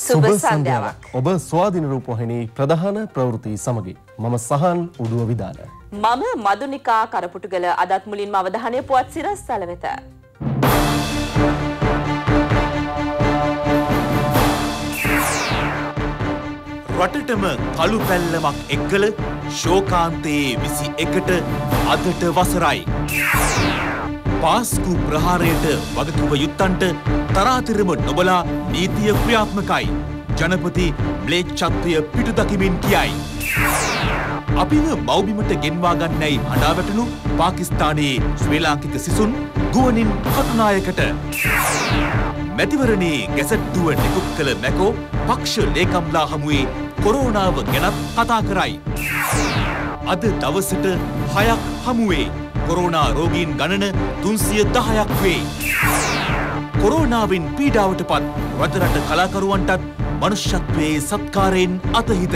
සුබ සන්ධ්‍යාවක් ඔබ ස්වාධින රූපොහිනී ප්‍රධාන ප්‍රවෘති සමගින් මම සහන් උඩුව විධාන මම මදුනිකා කරපුටුගල අදත් මුලින්ම අවධානය පුවත් සිරස් සල වෙත රටටම කළු පැල්ලමක් එක්කල ශෝකාන්තයේ විසි එකට අදට වසරයි. පාස්කු ප්‍රහාරයට වගකිව යුත්තන්ට තරාතිරම නොබලා නීතිය ක්‍රියාත්මකයි. ජනපති බ්ලේක් චත්‍රය පිටු දකිමින් කියයි. අපිව මෞබිමට ගෙන්වා ගන්නයි හඬාවැටනු පාකිස්ථානයේ ශ්‍රීලාංකික සිසුන් ගුවනින් කටුනායකට. මැතිවරණේ ගැසට්ටුව නිකුත් කළ මැකෝ පක්ෂ ලේකම්ලා හමුවේ කොරෝනාව ගැනත් කතා කරයි. අද දවසට හයක් හමුවේ කොරෝනා රෝගීන් ගණන තුන්සිය දහයක් වේ. කොරෝනාවෙන් පීඩාවට පත් රජරට කලාකරුවන්ටත් මනුෂ්‍යත්වයේ සත්කාරයෙන් අතහිත.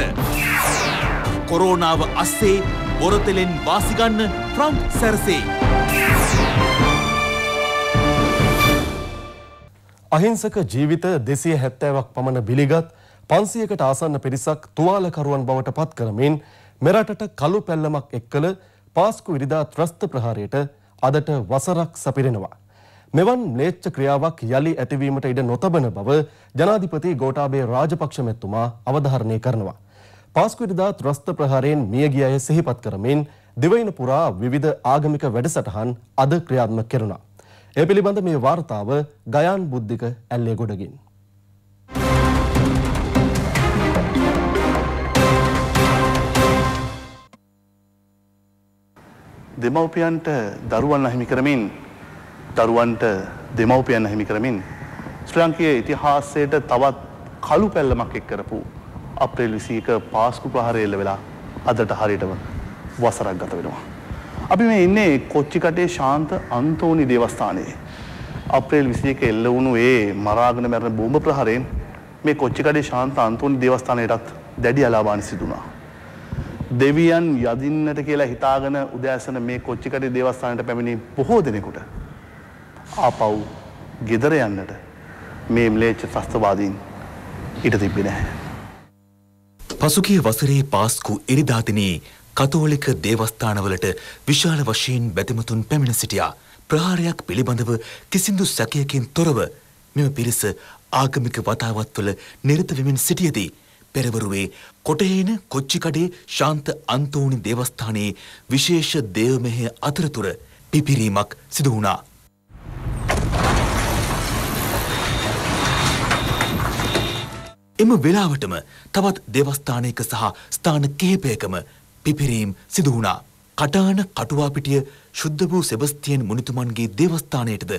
කොරෝනාව අස්සේ බොරතෙලෙන් වාසිගන්න ට්‍රම්ප් සැරසේ. අහිංසක ජීවිත දෙසිය හැත්තෑවක් පමණ බිලිගත් පන්සියකට ආසන්න පිරිසක් තුවාලකරුවන් බවට පත් කරමින් මෙරටට කළු පැල්ලමක් එක් කළ පාස්කු ඉරිදා ත්‍රස්ත ප්‍රහාරයට අදට වසරක් සපිරෙනවා. මෙවන් ම්ලේච්ච ක්‍රියාවක් යළි ඇතිවීමට ඉඩ නොතබන බව ජනාධිපති ගෝටාබේ රාජපක්ෂ මැතිතුමා අවධාරණය කරනවා. පාස්කු ඉරිදා ත්‍රස්ත ප්‍රහාරයෙන් මියගිය අය සිහිපත් කරමින් දිවයින පුරා විවිධ ආගමික වැඩසටහන් අද ක්‍රියාත්මක කෙරුණා. ඒ පිළිබඳ මේ වාර්තාව ගයාන් බුද්ධික ඇල්ලේ ගොඩගින්. දෙමව්පියන්ට දරුවන් අහිමි කරමින් දරුවන්ට දෙමව්පියන් අහිමි කරමින් ශ්‍රී ලංකයේ ඉතිහාසයට තවත් කළු පැල්ලමක් එක් කරපු අප්‍රේල් 21 පාස්කු ප්‍රහාරය එල්ල වෙලා අදට හරියටම වසරක් ගත වෙනවා. අපි මේ ඉන්නේ කොච්චි කටේ ශාන්ත අන්තෝනි දේවස්ථානයේ. අප්‍රේල් 21 එල්ල වුණු ඒ මරාගෙන මැරෙන බෝම්බ ප්‍රහාරයෙන් මේ කොච්චි කඩේ ශාන්ත අන්තෝනි දේවස්ථානයටත් දැඩි අලාභාන සිදුනා. දෙවියන් යදින්නට කියලා හිතාගෙන උදෑසන මේ කොච්චිකට දේවස්ථානට පැමිණි බොහෝ දෙනෙකුට ආපව් ගෙදර යන්නට මේ ම්ලේච්ච ත්‍රස්තවාදීන් ඉට තිබි නැහැ. පසුගිය වසරේ පාස්කු එරිදාදිනේ කතෝලික දේවස්ථානවලට විශාල වශයෙන් බැතිමතුන් පැමිණ සිටියා ප්‍රහාරයක් පිළිබඳව කිසිදු සැකයකින් තොරව මෙම පිරිස ආගමික වතාවත්වල නිරතවමින් සිටියදී පෙරවරුවේ කොටහේන කොච්චිකඩේ ශාන්ත අන්තෝනි දේවස්ථානයේ විශේෂ දේවමෙහෙ අතරතුර පිපිරීමක් සිදු වුණා. එම වෙලාවටම තවත් දෙවස්ථානයක සහ ස්ථාන කිහිපයකම පිපිරීම් සිදු වුණා. කටාන කටුවාපිටිය ශුද්ධ වූ සෙබස්තියන් මුනිතුමන්ගේ දේවස්ථානයටද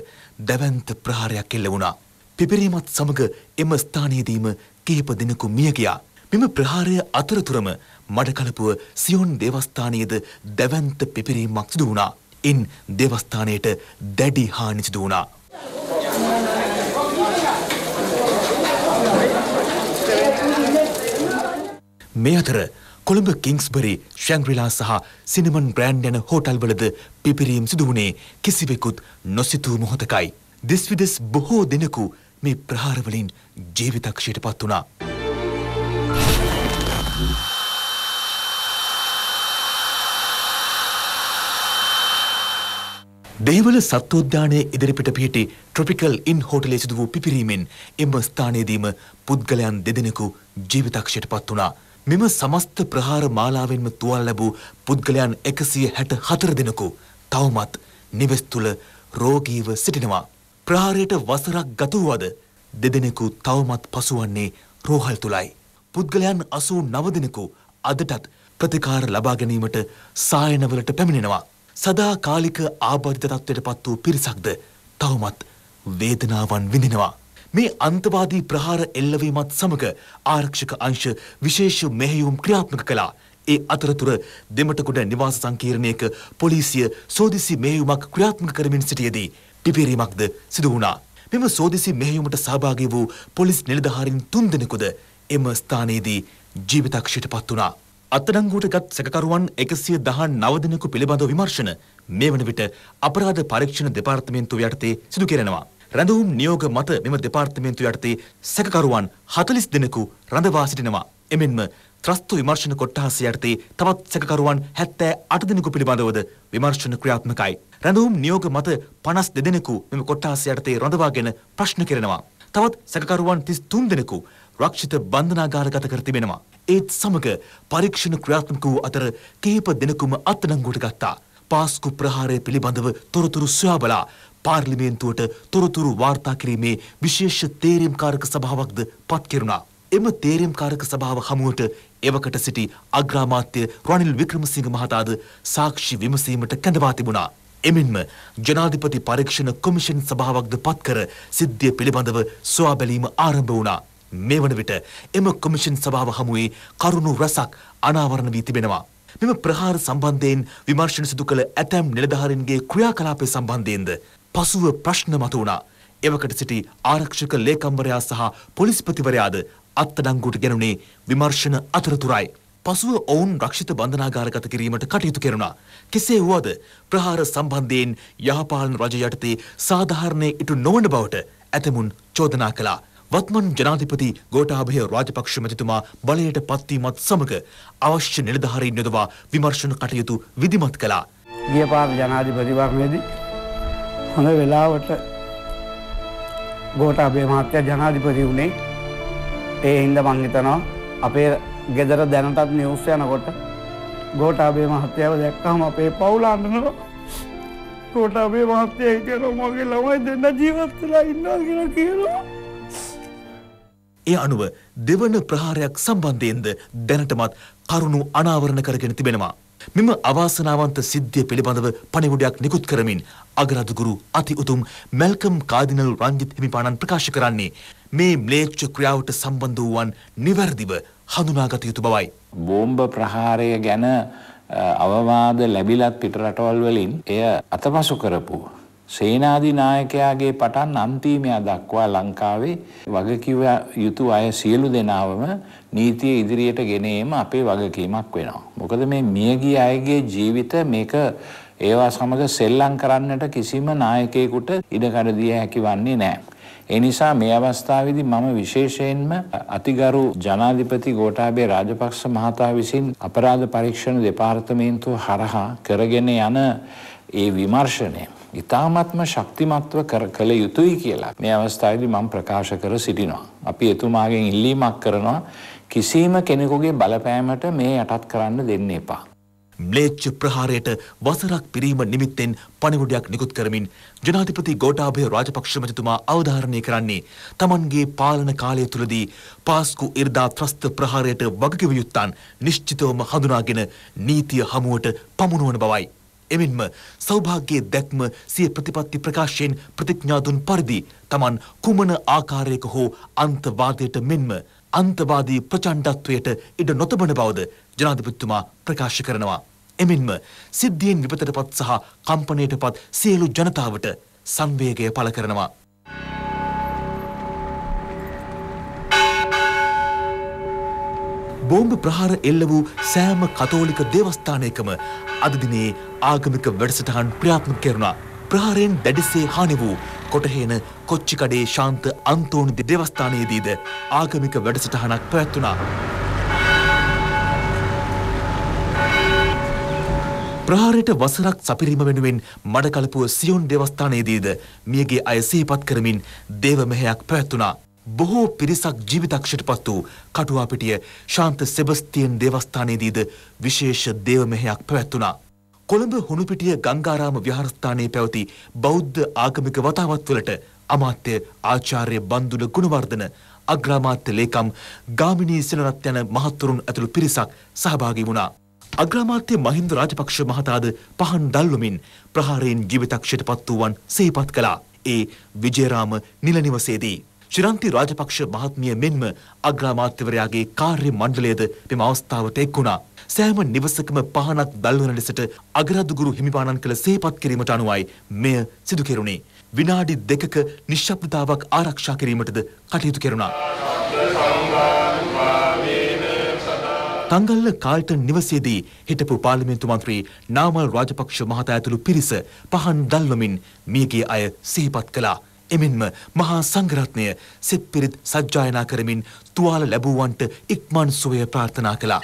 දැවන්ත ප්‍රහාරයක් එල්ල වුණා. පිපිරීමත් සමග එම ස්ථානයේදීම කිහිප දෙනෙකු මිය ගියා. මෙම ප්‍රහාරය අතරතුරම මඩකලපුව සියොන් දේවස්ථානයේද දැවැන්ත පිපිරීමක් සිදු වුණා. ඉන් දේවස්ථානයට දැඩි හානි සිදු වුණා. මේ අතර කොළඹ කිංස්බරි ශැංග්‍රිලා සහ සිනමන් බ්‍රෑන්් යන හෝටල්වලද පිපිරීම් සිදුවනේ කිසිවෙකුත් නොසිතූ මොහොතකයි. දෙස්විදෙස් බොහෝ දෙනෙකු මේ ප්‍රහාරවලින් ජීවිතක්ෂයට පත් වුණා. දේවල සත්වෝද්‍යානය ඉදිරිපිට පිහිටි ට්‍රොපිකල් ඉන් හෝටලේ සිදු වූ පිපිරීමෙන් එම ස්ථානයේදීම පුද්ගලයන් දෙදෙනෙකු ජීවිතක්ෂයට පත් වුණා. මෙම සමස්ත ප්‍රහාර මාලාවෙන්ම තුවල් ලැබූ පුද්ගලයන් එකසිය හැට හතර දෙනකු තවමත් නිවෙස් තුළ රෝගීව සිටිනවා. ප්‍රහාරයට වසරක් ගත වූ අද දෙදෙනෙකු තවමත් පසුවන්නේ රෝහල් තුලයි. පුද්ගලයන් 89 දෙනෙකු අදටත් ප්‍රතිකාර ලබා ගැනීමට සායනවලට පැමිණෙනවා. සදා කාලික ආබාධිත තත්ත්වයට පත් වූ පිරිසක්ද තවමත් වේදනාවන් විඳිනවා. මේ අන්තවාදී ප්‍රහාර එල්ලවීමත් සමග ආරක්ෂක අංශ විශේෂ මෙහෙයුම් ක්‍රියාත්මක කළා. ඒ අතරතුර දෙමටකුඩ නිවාස සංකීර්ණයක පොලිසිය සෝදිසි මෙහෙයුමක් ක්‍රියාත්මක කරමින් සිටියේදී පිපිරීමක්ද සිදු වුණා. මෙම සෝදිසි මෙහෙයුමට සහභාගී වූ පොලිස් නිලධාරීන් තුන්දෙනෙකුද එම ස්ථානයේදී ජීවිතක්ෂයට පත් වුණා. අත්අඩංගුවටගත් සැකකරුවන් 119 දෙනෙකු පිළිබඳව විමර්ශන මේ වන විට අපරාධ පරීක්ෂණ දෙපාර්තමේන්තුව යටතේ සිදු කෙරෙනවා. රැඳවුම් නියෝග මත මෙම දෙපාර්තමේන්තුව යටතේ සැකකරුවන් 40 දෙනෙකු රඳවා සිටිනවා. එමෙන්ම ත්‍රස්තු විමර්ශන කොට්ටහස යටතේ තවත් සැකකරුවන් 78 දෙනෙකු පිළිබඳවද විමර්ශන ක්‍රියාත්මකයි. රැඳවුම් නියෝග මත 52 දෙනෙකු මෙම කොට්ටහස යටතේ රඳවාගෙන ප්‍රශ්න කෙරෙනවා. තවත් සැකකරුවන් 33 දෙනෙකු රක්ෂිත බන්ධනාගාරගත කර තිබෙනවා. ඒත් සමග පරීක්ෂණ ක්‍රියාත්මක වූ අතර කිහිප දෙනෙකුම අත්අඩංගුවට ගත්තා. පාස්කු ප්‍රහාරය පිළිබඳව තොරතුරු සොයා බලා පාර්ලිමේන්තුවට තොරතුරු වාර්තා කිරීමේ විශේෂ තේරීම්කාරක සභාවක්ද පත් කෙරුණා. එම තේරීම්කාරක සභාව හමුවට එවකට සිටි අග්‍රාමාත්‍ය රනිල් වික්‍රමසිංහ මහතාද සාක්ෂි විමසීමට කැඳවා තිබුණා. එමෙන්ම ජනාධිපති පරීක්ෂණ කොමිෂන් සභාවක්ද පත් කර සිද්ධිය පිළිබඳව සොයා බැලීම ආරම්භ වුණා. මේ වන විට එම කොමිෂන් සභාව හමුවේ කරුණු රසක් අනාවරණ වී තිබෙනවා. මෙම ප්‍රහාර සම්බන්ධයෙන් විමර්ශන සිදු කළ ඇතැම් නිලධාරීන්ගේ ක්‍රියාකලාපය සම්බන්ධයෙන්ද පසුව ප්‍රශ්න මතු වුණා. එවකට සිටි ආරක්ෂක ලේකම්වරයා සහ පොලිස්පතිවරයාද අත්අඩංගුවට ගැනුණේ විමර්ශන අතරතුරයි. පසුව ඔවුන් රක්ෂිත බන්ධනාගාරගත කිරීමට කටයුතු කෙරුණා. කෙසේ වුවද ප්‍රහාර සම්බන්ධයෙන් යහපාලන රජ යටතේ සාධාරණය ඉටු නොවන බවට ඇතමුන් චෝදනා කළා. වත්මන් ජනාධිපති ගෝඨාභය රාජපක්ෂ මැතිතුමා බලයට පත්වීමත් සමග අවශ්‍ය නිලධාරීන් යොදවා විමර්ශන කටයුතු විධිමත් කළා. ගිය පාර ජනාධිපතිවරණයේදී හොඳ වෙලාවට ගෝඨාභය මහත්තයා ජනාධිපති වුණේ ඒ හින්දා මං හිතනවා අපේ ගෙදර දැනටත් නිවුස් යනකොට ගෝඨාභය මහත්තයාව දැක්කම අපේ පවුල අඬනවා. ගෝඨාභය මහත්තයා හිතනවා මගේ ළමයි දෙන්න ජීවත් වෙලා ඉන්නවා කියලා කියනවා. ඒ අනුව දෙවන ප්‍රහාරයක් සම්බන්ධයෙන්ද දැනටමත් කරුණු අනාවරණ කරගෙන තිබෙනවා. මෙම අවාසනාවන්ත සිද්ධිය පිළිබඳව පණිවුඩයක් නිකුත් කරමින් අගරදුගුරු අති උතුම් මැල්කම් කාදිනල් රංජිත් හිමිපාණන් ප්‍රකාශ කරන්නේ මේ ම්ලේච්ඡ ක්‍රියාවට සම්බන්ධ වූවන් නිවැරදිව හඳුනාගත යුතු බවයි. බෝම්බ ප්‍රහාරය ගැන අවවාද ලැබිලත් පිටරටවල් වලින් එය අතපසු කරපු සේනාධි නායකයාගේ පටන් අන්තිමය දක්වා ලංකාවේ වගකිව යුතු අය සියලු දෙනාවම නීතිය ඉදිරියට ගෙන ඒම අපේ වගකීමක් වෙනවා. මොකද මේ මියගිය අයගේ ජීවිත මේක ඒවා සමග සෙල්ලම් කරන්නට කිසිම නායකයෙකුට ඉඩකඩ දිය හැකි වන්නේ නැහැ. එනිසා මේ අවස්ථාවේදී මම විශේෂයෙන්ම අතිගරු ජනාධිපති ගෝඨාභය රාජපක්ෂ මහතා විසින් අපරාධ පරීක්ෂණ දෙපාර්තමේන්තුව හරහා කරගෙන යන ඒ විමර්ශනය ඉතාමත්ම ශක්තිමත්ව කළ යුතුයි කියලා මේ අවස්ථාවේදී මම ප්‍රකාශ කර සිටිනවා. අපි එතුමාගෙන් ඉල්ලීමක් කරනවා කිසිම කෙනෙකුගේ බලපෑමට මේ යටත් කරන්න දෙන්න එපා. බ්ලේච්ච ප්‍රහාරයට වසරක් පිරීම නිමිත්තෙන් පණිවුඩයක් නිකුත් කරමින් ජනාධිපති ගෝඨාභය රාජපක්ෂ මැතිතුමා අවධාරණය කරන්නේ තමන්ගේ පාලන කාලය තුලදී පාස්කු ඉර්දා ත්‍රස්ත ප්‍රහාරයට වගකිව යුත්තන් නිශ්චිතවම හඳුනාගෙන නීතිය හමුවට පමුණුවන බවයි. එමෙන්ම සෞභාග්‍යයේ දැක්ම සිය ප්‍රතිපත්ති ප්‍රකාශයෙන් ප්‍රතිඥා දුන් පරිදි Taman කුමන ආකාරයක හෝ අන්තවාදයට මෙන්ම අන්තවාදී ප්‍රචණ්ඩත්වයට ඉඩ නොතබන බවද ජනාධිපතිතුමා ප්‍රකාශ කරනවා. එමෙන්ම සිද්ධියෙන් විපතටපත් සහ කම්පනයටපත් සියලු ජනතාවට සංවේගය පළ කරනවා. බෝම්බ ප්‍රහාර එල්ල වූ සෑම කතෝලික දේවස්ථානයකම අද දිනේ ආගමික වැඩසටහන් ක්‍රියාත්මක කෙරුණා. ප්‍රහාරයෙන් දැඩිසේ හානි වූ කොටහේන කොච්චිකඩේ ශාන්ත අන්තෝනිදි දෙවස්ථානයේදීද ආගමික වැඩසටහනක් පැවැත්වුණා. ප්‍රහාරයට වසරක් සපිරීම වෙනුවෙන් මඩකලපුව සියොන් දෙවස්ථානයේදීද මියගේ අය සේපත් කරමින් දේවමෙහයක් පැවැත්වුණා. බොහෝ පිරිසක් ජීවිතක්ෂයට පත් වූ කටුවාපිටිය ශාන්ත සෙබස්තියෙන් දෙවස්ථානයේදීද විශේෂ දේවමෙහයක් පැවැත්වුණා. කොළඹ හුණුපිටිය ගංගාරාම විහාරස්ථානයේ පැවති බෞද්ධ ආගමික වතාවත්වලට අමාත්‍ය ආචාර්ය බන්දුල ගුණවර්ධන අග්‍රාමාත්‍ය ලේකම් ගාමිණී සෙනරත් යන මහත්වරුන් ඇතුළු පිරිසක් සහභාගී වුණා. අග්‍රාමාත්‍ය මහින්ද රාජපක්ෂ මහතාද පහන් දල්වමින් ප්‍රහාරයෙන් ජීවිතක්ෂයට පත් වූවන් සිහිපත් කළා. ඒ විජයරාම නිල නිවසේදී. ශිරන්ති රාජපක්ෂ මහත්මිය මෙන්ම අග්‍රාමාත්‍යවරයාගේ කාර්ය මණ්ඩලයද මෙම අවස්ථාවට එක් වුණා. සෑම නිවසකම පහනක් දල්වන ලෙසට අගරදුගුරු හිමිපාණන් කළ සේපත් කිරීමට අනුවයි මෙය සිදු කෙරුණේ. විනාඩි දෙකක නිශ්ශබ්දතාවක් ආරක්ෂා කිරීමටද කටයුතු කෙරුණා. තංගල්ල කාල්ටන් නිවසේදී හිටපු පාර්ලිමේන්තු මන්ත්‍රී නාමල් රාජපක්ෂ මහතා ඇතුළු පිරිස පහන් දල්වමින් මියගේ අය සිහිපත් කළා. එමෙන්ම මහා සංඝරත්නය සෙත් පිරිත් සජ්ජායනා කරමින් තුවාල ලැබුවන්ට ඉක්මන් සුවය ප්‍රාර්ථනා කළා.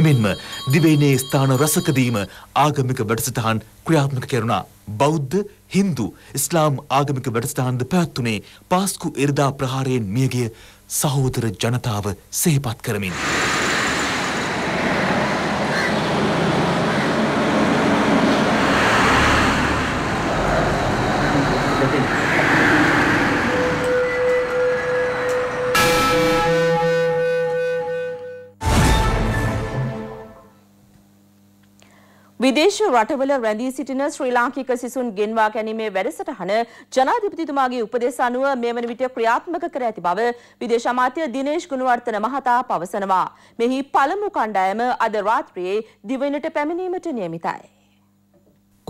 එමෙන්ම දිවයිනේ ස්ථාන රසකදීම ආගමික වැඩසටහන් ක්‍රියාත්මක කෙරුණා. බෞද්ධ, හින්දු, ඉස්ලාම් ආගමික වැඩසටහන්ද පැවැත්වුණේ පාස්කු එරදා ප්‍රහාරයෙන් මියගිය සහෝදර ජනතාව සිහිපත් කරමින්. විදේශ රටවල රැඳී සිටින ශ්‍රී ලාංකික සිසුන් ගෙන්වා ගැනීමේ වැඩසටහන ජනාධිපතිතුමාගේ උපදෙස් අනුව මේ වන විට ක්‍රියාත්මක කර ඇති බව විදේශ අමාත්‍ය දිනේෂ් ගුණවර්ධන මහතා පවසනවා. මෙහි පළමු කණ්ඩායම අද රාත්‍රියේ දිවයිනට පැමිණීමට නියමිතයි.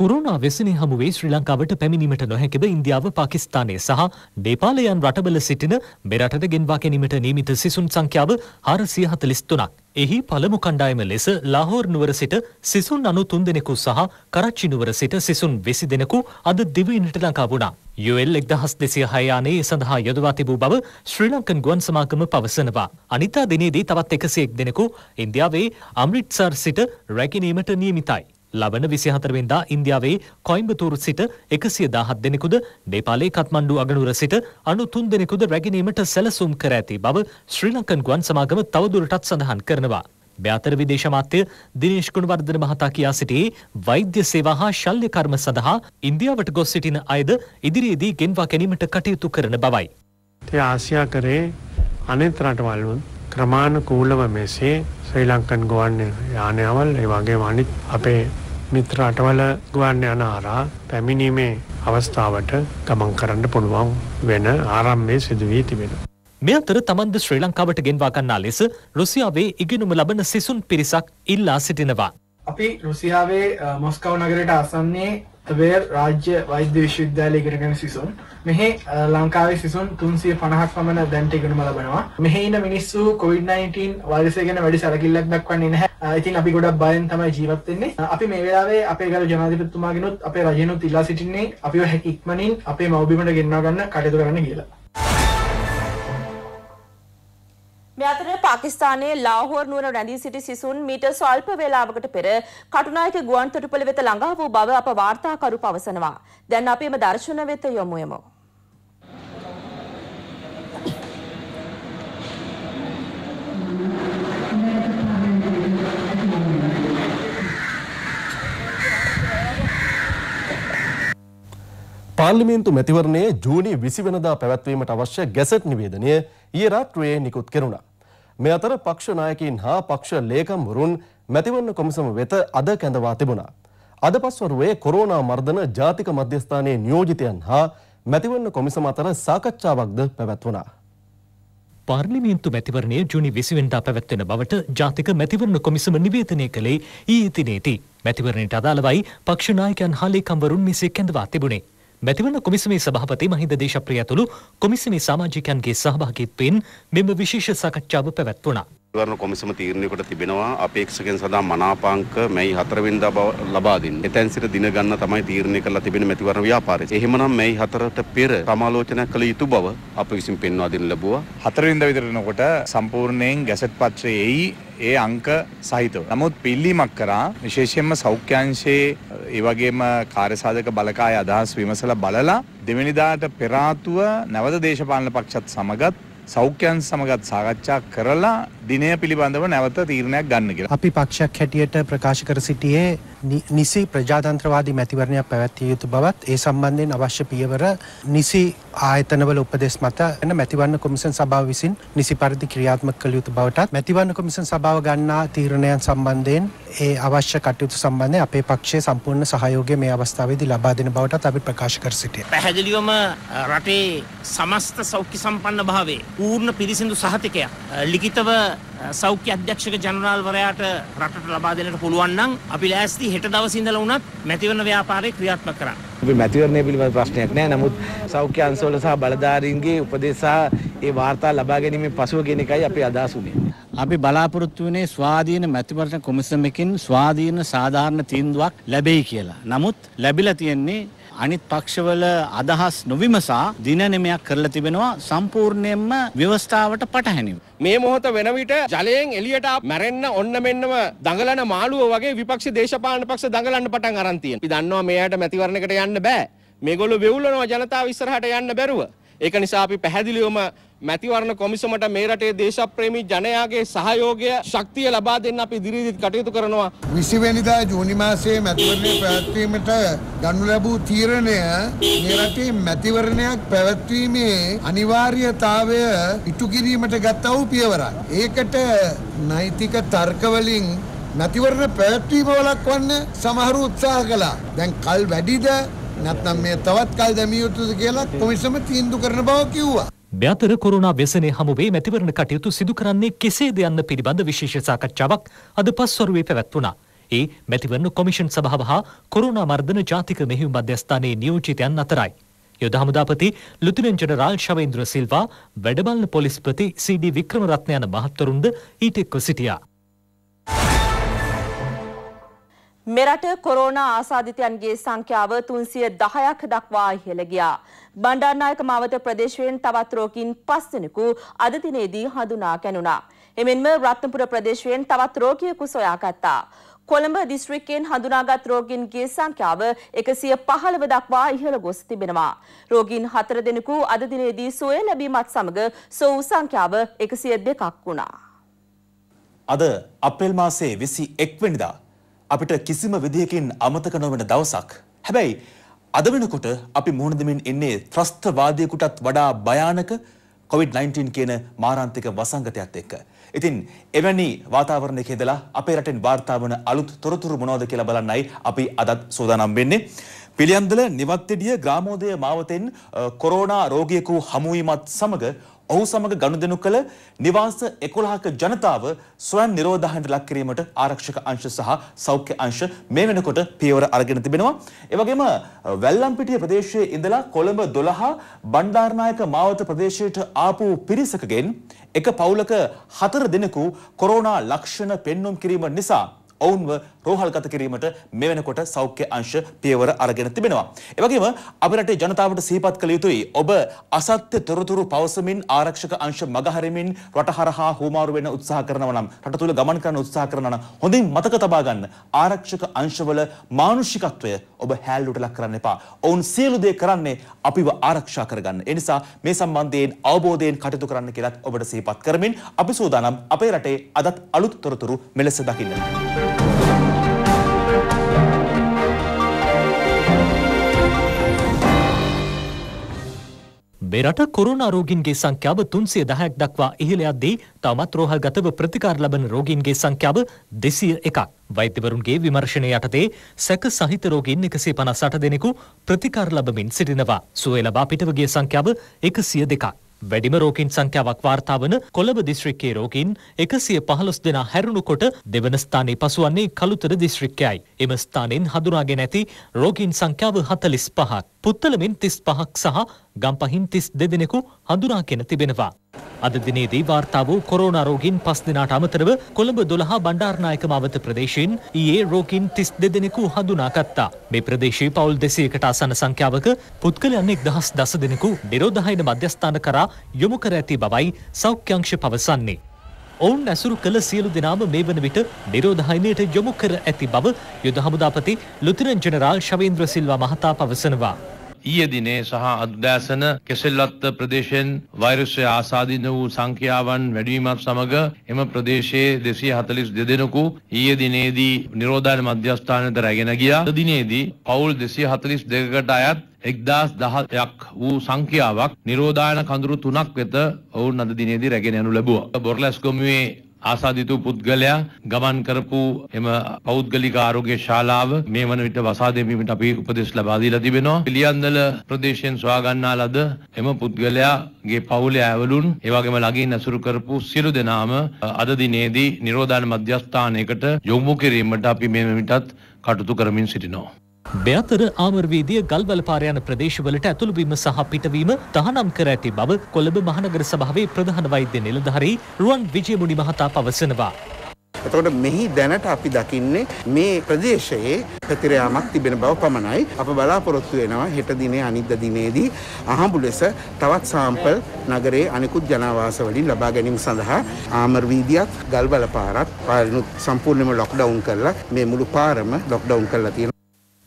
කුරුණා වෙසනි හමුවේ ශ්‍රී ලංකාවට පැමිණීමට නොහැකිව ඉන්දියාව පාකිස්ථානය සහ නේපාලයන් රටවල සිටින මෙරටට ගෙන්වා ගැනීමට නියමිත සිසුන් සංඛ්‍යාව හාරසිය හතලිස් තුනක්. එහි පළමු කණ්ඩායම ලෙස ලාහෝර් නුවර සිට සිසුන් අනු තුන් දෙනෙකු සහ කරච්චි නුවර සිට සිසුන් වෙසි දෙනෙකු අද දිවයිනට ලංකා වුණා. යුල් එක්දහස් දෙසිය හයානේ ඒ සඳහා යොදවා තිබූ බව ශ්‍රී ලංකන් ගුවන් සමාගම පවසනවා. අනිතා දිනේදී තවත් එකසයෙක් දෙනෙකු ඉන්දියාවේ අම්රිට්සර් සිට රැකිනීමට නියමිතයි. ලබන විසිහතරවෙන්දා ඉන්දියාවේ කොයිම්බතුරු සිට එකසිය දාහත් දෙනෙකුද නේපාලේ කත්මණ්ඩු අගනුර සිට අනු තුන් දෙනෙකුද රැගෙනීමට සැලසුම් කර ඇති බව ශ්‍රී ලංකන් ගුවන් සමාගම තවදුරටත් සඳහන් කරනවා. ්‍යාතර විදේශමාත්‍ය දිනේශ්කුණ වර්ධන මහතා කියා සිටියේ වෛද්‍ය සේවා හා ශල්්‍ය කර්ම සඳහා ඉන්දියාවට ගොස් සිටින අයද ඉදිරියේදී ගෙන්වා ගැනීමට කටයුතු කරන බවයි. ආසියා කරේ අනෙත් රටවල්වන් ක්‍රමාණ කූලව මෙසේ ශ්‍රී ලංකන් ගොවන්න යානයවල් ඒ වගේ වනිත් අපේ මිත්‍ර රටවල ගුවන් යන ආරා පැමිණීමේ අවස්ථාවට ගමන් කරන්න පුළුවන් වෙන ආරම්භය සිදු වී තිබෙනවා. මේ අතර තමන්ද ශ්‍රී ලංකාවට ගෙන්වා ගන්නා ලෙස රුසියාවේ ඉගෙනුම ලබන සිසුන් පිරිසක් ඉල්ලා සිටිනවා. අපි රුසියාවේ මොස්කව නගරයට ආසන්නේ තවර් රාජ්‍ය වෛද්‍ය විශ්වවිද්‍යාලය ඉගෙනගෙන සිසුන් මෙහි ලංකාවේ සිසුන් තුන්සිය පණහක් පමණ දැන්ට ඉගෙනම ලබනවා මෙහි ඉන්න මිනිස්සු කොවිD-19 වෛරසය ගැන වැඩි සැලකිල්ලක් දක්වන්නේ නැහැ ඉතින් අපි ගොඩක් බයෙන් තමයි ජීවත් වෙන්නේ අපි මේ වෙලාවේ අපේ ගල් ජනාධිපතිතුමාගෙනුත් අපේ රජෙනුත් ඉල්ලා සිටින්නේ අපිව හැකි ඉක්මනින් අපේ මව්බිමට ගෙන්වා ගන්න කටයුතු කරන්න කියලා මේ අතර පාකිස්තානයේ ලාහෝර් නුවර රැඳී සිටි සිසුන් මීට ස්වල්ප වේලාවකට පෙර කටුනායක ගුවන් තොටුපළ වෙත ළඟා වූ බව අප වාර්තාකරු පවසනවා. දැන් අපි එම දර්ශන වෙත යොමු වෙමු. Thank you. පාර්ලිමේන්තු මැතිවරණයේ ජූනි 20 වෙනිදා පැවැත්වීමට අවශ්‍ය ගැසට් නිවේදනය ඊයේ රාත්‍රියේ නිකුත් කෙරුණා. මේ අතර පක්ෂ නායකයින් හා පක්ෂ ලේකම්වරුන් මැතිවරණ කොමිසම වෙත අද කැඳවා තිබුණා. අද පස්වරුවේ කොරෝනා මර්ධන ජාතික මධ්‍යස්ථානයේ නියෝජිතයන් හා මැතිවරණ කොමිසම අතර සාකච්ඡාවක්ද පැවැත්වුණා. පාර්ලිමේන්තු මැතිවරණය ජුනි විසිවෙන්ඩා පැවැත්වෙන බවට ජාතික මැතිවරණ කොමිසම නිවේතනය කළේ ඊ ඉතිනේති. මැතිවරණයට අදාළවයි පක්ෂනායකයන් හාලේකම්වරුන් මෙසේ කැඳවා තිබුණේ. මැතිවන කොමිසමේ සභාපති මහින්ද දේශප්‍රිය ඇතුළු කොමිසමේ සමාජිකයන්ගේ සහභාගීත්වයෙන් මෙම විශේෂ සාකච්ඡාව පැවැත්වුණා. වර්ණ කොමිසම තීරණයකට තිබෙනවා අපේක්ෂකයන් සඳහා මනාපාංක මැයි 4 වෙනිදා බව ලබා දෙන්න. එතෙන් සිට දින ගන්න තමයි තීරණය කරලා තිබෙන මැතිවරණ ව්‍යාපාරය. එහෙමනම් මැයි 4ට පෙර සමාලෝචනය කළ යුතු බව අප විසින් පෙන්වා දෙන්න ලැබුවා. 4 වෙනිදා විතරනකොට සම්පූර්ණයෙන් ගැසට් පත්‍රයේ එයි ඒ අංක සහිතව. නමුත් පිල්ලීමක් කරා විශේෂයෙන්ම සෞඛ්‍යංශයේ ඒ වගේම කාර්යසාධක බලකාය අදහස් විමසලා බලලා දෙවෙනිදාට පෙර ආතුව නැවත දේශපාලන පක්ෂත් සමගත් සෞඛ්‍යයන් සමගත් සාකච්ඡා කරලා දිනය පිළිබඳව නැවත තීරණයක් ගන්න කියලා. අපි පක්ෂයක් හැටියට ප්‍රකාශ කර සිටියේ නිසි ප්‍රජාතන්ත්‍රවාදී මැතිවරණයක් පැවැත්විය යුතු බවත් ඒ සම්බන්ධයෙන් අවශ්‍ය පියවර නිසි ආයතනවල උපදෙස් මත එන මැතිවරණ කොමිසන් සභාව විසින් නිසි පරිදි ක්‍රියාත්මක කළ යුතු බවටත් මැතිවරණ කොමිසන් සභාව ගන්නා තීරණයන් සම්බන්ධයෙන් ඒ අවශ්‍ය කටයුතු සම්බන්ධයෙන් අපේ පක්ෂයේ සම්පූර්ණ සහයෝගය මේ අවස්ථාවේදී ලබා දෙන බවටත් අපි ප්‍රකාශ කර සිටියේ. පැහැදිලිවම රටේ සමස්ත සෞඛ්‍ය සම්පන්න භාවයේ පූර්ණ පිරිසිදු සහතිකයක් ලිඛිතව සෞඛ්‍ය අධ්‍යක්ෂක ජනරාල්වරයාට රටට ලබා දෙනට පුළුවන් නම් අපි ලෑස්ති හෙට දවසේ ඉඳලා වුණත් මැතිවරණ ව්‍යාපාරය ක්‍රියාත්මක කරන්න. අපි මැතිවරණය පිළිබඳ ප්‍රශ්නයක් නෑ නමුත් සෞඛ්‍ය අංශවල සහ බලධාරීන්ගේ උපදෙස් සහ ඒ වාර්තා ලබා ගැනීමෙන් පසුව කියන එකයි අපි අදහස් උනේ. අපි බලාපොරොත්තු වනේ ස්වාධීන මැතිවරණ කොමිසමකින් ස්වාධීන සාධාරණ තීන්දුවක් ලැබෙයි කියලා. නමුත් ලැබිලා තියෙන්නේ අනිත් පක්ෂවල අදහස් නොවිමසා දිනනමයක් කරලා තිබෙනවා සම්පූර්ණයෙන්ම ව්‍යවස්ථාවට පටහැනිව. මේ මොහොත වෙන විට ජලයෙන් එළියට මැරෙන්න ඔන්න මෙන්නම දඟලන මාළුව වගේ විපක්ෂ දේශපාලන පක්ෂ දඟලන්න පටන් අරන් තියෙනවා. අපි දන්නවා මෙයාට මැතිවරණයකට යන්න බෑ. මේගොල්ලෝ වෙවුලනවා ජනතාව ඉස්සරහට යන්න බැරුව. ඒක නිසා අපි පැහැදිලිවම මැතිවරණ කොමිසමට මේ රටේ දේශප්‍රේමී ජනයාගේ සහයෝගය ශක්තිය ලබා දෙන්න අපි ඉදිරියේදී කටයුතු කරනවා 20 වෙනිදා ජූනි මාසයේ මැතිවරණය පැවැත්වීමට ගනු ලැබූ තීරණය මේ රටේ මැතිවරණයක් පැවැත්වීමේ අනිවාර්යතාවය ඉටු කිරීමට ගත්තා වූ පියවරක්. ඒකට නෛතික තර්ක වලින් මැතිවරණ පැවැත්වීම වළක්වන්න සමහර උත්සාහ කළා. දැන් කල් වැඩිද නැත්නම් මේ තවත් කල් දැමිය යුතුද කියලා කොමිසම තීන්දුව කරන බව කිව්වා. මෙතර කොරුණා ව්‍යසනය හමුවේ මැතිවරණ කටයුතු සිදු කරන්නේ කෙසේද යන්න පිළිබඳ විශේෂ සාකච්ඡාවක් අද පස්වරුවේ පැවැත්වුණා. ඒ මැතිවරණ කොමිෂන් සභාව හා කොරුණා මර්ධන ජාතික මෙහිම් මධ්‍යස්ථානයේ නියෝජිතයන් අතරයි. යුද හමුදාපති ලුතුනන් ජනරාල් ශවේන්ද්‍ර සිල්වා වැඩබලන පොලිස්පති සීඩී වික්‍රමරත්න යන මහත්වරුන්ද ඊට එක්ව සිටියා. මෙරට කොරෝනා ආසාධිතයන්ගේ සංඛ්‍යාව 310ක් දක්වා ඉහළ ගියා. බණ්ඩාරනායක මාවත ප්‍රදේශයෙන් තවත් රෝගීන් 5 දෙනෙකු අද දිනේදී හඳුනා ගැනුණා. එමෙන්ම රත්නපුර ප්‍රදේශයෙන් තවත් රෝගියෙකු සොයාගත්තා. කොළඹ දිස්ත්‍රික්කයෙන් හඳුනාගත් රෝගීන්ගේ සංඛ්‍යාව 115 දක්වා ඉහළ ගොස් තිබෙනවා. රෝගීන් 4 දෙනෙකු අද දිනේදී සුවය ලැබීමත් සමග සොව් සංඛ්‍යාව 102ක් වුණා. අද අප්‍රේල් මාසයේ 21 වෙනිදා අපිට කිසිම විදිහකින් අමතක නොවන දවසක්. හැබැයි අද වෙනකොට අපි මුහුණ දෙමින් ඉන්නේ ත්‍රස්තවාදයකටත් වඩා භයානක COVID-19 කියන මාරාන්තික වසංගතයත් එක්ක. ඉතින් එවැනි වාතාවරණයක ඉඳලා අපේ රටෙන් වාර්තා වන අලුත් තොරතුරු මොනවද කියලා බලන්නයි අපි අදත් සූදානම් වෙන්නේ. පිළියම්දල නිවත්තෙඩිය ග්‍රාමෝදය මාවතෙන් කොරෝනා රෝගියෙකු හමුවීමත් සමග ඔහු සමග ගනුදෙනු කළ නිවාස 11ක ජනතාව ස්වයං නිරෝධායනට ලක් කිරීමට ආරක්ෂක අංශ සහ සෞඛ්‍ය අංශ මේ වෙනකොට පියවර අරගෙන තිබෙනවා. ඒ වගේම වැල්ලම්පිටිය ප්‍රදේශයේ ඉඳලා කොළඹ 12 බණ්ඩාරනායක මාවත ප්‍රදේශයට ආපු පිරිසකගෙන් එක පවුලක හතර දෙනෙකු කොරෝනා ලක්ෂණ පෙන්වුම් කිරීම නිසා ඔවුන්ව රෝහල්ගත කිරීමට මේ වෙනකොට සෞඛ්‍ය අංශ පියවර අරගෙන තිබෙනවා. එවැගේම අප රටේ ජනතාවට සිහිපත් කළ යුතුයි ඔබ අසත්‍ය තොරතුරු පවසමින් ආරක්ෂක අංශ මගහරිමින් රට හරහා හුවමාරු වෙන්න උත්සාහ කරනවා නම් රට තුල ගමන් කරන්න උත්සාහ කරනවා නම් හොඳින් මතක තබා ගන්න ආරක්ෂක අංශවල මානුෂිකත්වය ඔබ හැල්ලුවට ලක් කරන්න එපා. ඔවුන් සියලු දේ කරන්නේ අපිව ආරක්ෂා කරගන්න. ඒ නිසා මේ සම්බන්ධයෙන් අවබෝධයෙන් කටයුතු කරන්න කියලත් ඔබට සිහිපත් කරමින් අපි සූදානම් අපේ රටේ අදත් අලුත් තොරතුරු මෙලෙස දකින්න. කොළඹේ රට කොරුණා රෝගීන්ගේ සංඛ්‍යාව 310ක් දක්වා ඉහළ යද්දී තවමත් රෝහල්ගතව ප්‍රතිකාර ලබන රෝගීන්ගේ සංඛ්‍යාව 201ක්. වෛද්‍යවරුන්ගේ විමර්ශනය යටතේ සැක සහිත රෝගීන් 158 දෙනෙකු ප්‍රතිකාර ලබමින් සිටිනවා. සුවය ලබා පිටව ගිය සංඛ්‍යාව 102ක්. වැඩිම රෝගීන් සංඛ්‍යාවක් වාර්තා වන කොළඹ දිස්ත්‍රික්කයේ රෝගීන් එකසිය පහළොස් දෙනා හැරුණු කොට දෙවන ස්ථානයේ පසුවන්නේ කළුතර දිස්ත්‍රික්කයයි. එම ස්ථානෙන් හඳුනාගෙන ඇති රෝගීන් සංඛ්‍යාව හතලිස් පහක්. පුත්තලමින් තිස් පහක් සහ ගම්පහින් තිස් දෙදෙනෙකු හඳුනාගෙන තිබෙනවා. අද දිනේදී වාර්තා වූ කොරෝනා රෝගීන් පස් දෙනාට අමතරව කොළඹ 12 බණ්ඩාරනායක මාවත ප්‍රදේශයෙන් ඊයේ රෝගීන් 32 දෙනෙකු හඳුනාගත්තා. මේ ප්‍රදේශයේ පවුල් 200කට ආසන්න සංඛ්‍යාවක පුද්ගලයන් 1010 දෙනෙකු නිරෝධායන මධ්‍යස්ථාන කරා යොමු කර ඇති බවයි සෞඛ්‍ය අංශ පවසන්නේ. ඔවුන් ඇසුරු කළ සියලු දෙනාම මේ වන විට නිරෝධහයිනයට යොමු කර ඇති බව යුද හමුදාපති ලුතිරන් ජනරාල් ශවේන්ද්‍ර සිල්වා මහතා පවසනවා. ඊයේ දිනේ සහ අධ්‍යාසන කෙසෙල්ලත්ත ප්‍රදේශයෙන් වෛරසය ආසාදීන වූ සංඛ්‍යාවන් වැඩිවීමත් සමග එම ප්‍රදේශයේ 242 දෙනෙකු ඊයේ දිනේදී නිරෝධායන මධ්‍යස්ථානයට රැගෙන ගියා. අද දිනේදී පවුල් 242කට අයත් එක්දස් දහයක් වූ සංඛ්‍යාවක් නිරෝධායන කඳුරු තුනක් වෙත ඔවුන් අද දිනේදී රැගෙන යනු ලැබුවා. බොරලැස්ගොමුවේ ආසාදිත පුද්ගලයා ගමන් කරපු එම පෞද්ගලික ආරෝග්‍ය ශාලාව මේ වන විට වසා දැමීමට අපි උපදෙස් ලබා දීලා තිබෙනවා. පිළියන්දල ප්‍රදේශයෙන් සොයා ගන්නා ලද එම පුද්ගලයාගේ පවුලේ ඇවලුන් ඒ වගේම ළඟින් ඇසුරු කරපු සියලු දෙනාම අද දිනේදී නිරෝධායන මධ්‍යස්ථානයකට යොමු කිරීමට අපි මේ මෙමිටත් කටයුතු කරමින් සිටිනවා. මෙතර ආමරවේදිය ගල්වලපාර යන ප්‍රදේශවලට ඇතුළුවීම සහ පිටවීම තහනම් කර ඇති බව කොළඹ මහනගර සභාවේ ප්‍රධාන වෛද්‍ය නිලධාරී රුවන් විජයමුනි මහතා පවසනවා. එතකොට මෙහි දැනට අපි දකින්නේ මේ ප්‍රදේශයේ පැතිරයාමක් තිබෙන බව පමණයි අප බලාපොරොත්තු වෙනවා හෙට දිනේ අනිද්ද දිනේදී අහඹු ලෙස තවත් සාම්පල් නගරයේ අනිකුත් ජනාවාස වලින් ලබා ගැනීම සඳහා ආමර් වීදියත් ගල්බල පාරත් පාරිනුත් සම්පූර්ණයෙන්ම ලොක්ඩවුන් කරලා මේ මුළු පාරම ලොක්ඩවුන් කරලා තියෙනවා